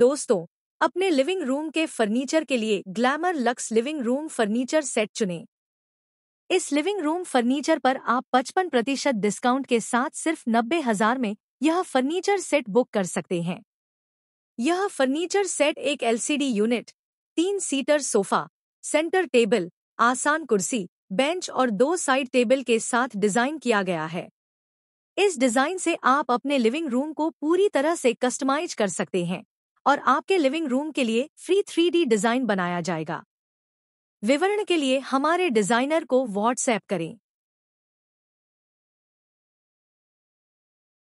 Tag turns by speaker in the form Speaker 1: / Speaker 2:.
Speaker 1: दोस्तों अपने living room के फर्नीचर के लिए glamour lux living room furniture set चुनें इस लिविंग रूम फर्नीचर पर आप पचपन प्रतिशत डिस्काउंट के साथ सिर्फ नब्बे हजार में यह फर्नीचर सेट बुक कर सकते हैं यह फर्नीचर सेट एक एलसीडी यूनिट तीन सीटर सोफा सेंटर टेबल आसान कुर्सी बेंच और दो साइड टेबल के साथ डिजाइन किया गया है इस डिजाइन से आप अपने लिविंग रूम को पूरी तरह से कस्टमाइज कर सकते हैं और आपके लिविंग रूम के लिए फ्री थ्री डिज़ाइन बनाया जाएगा विवरण के लिए हमारे डिज़ाइनर को व्हाट्सएप करें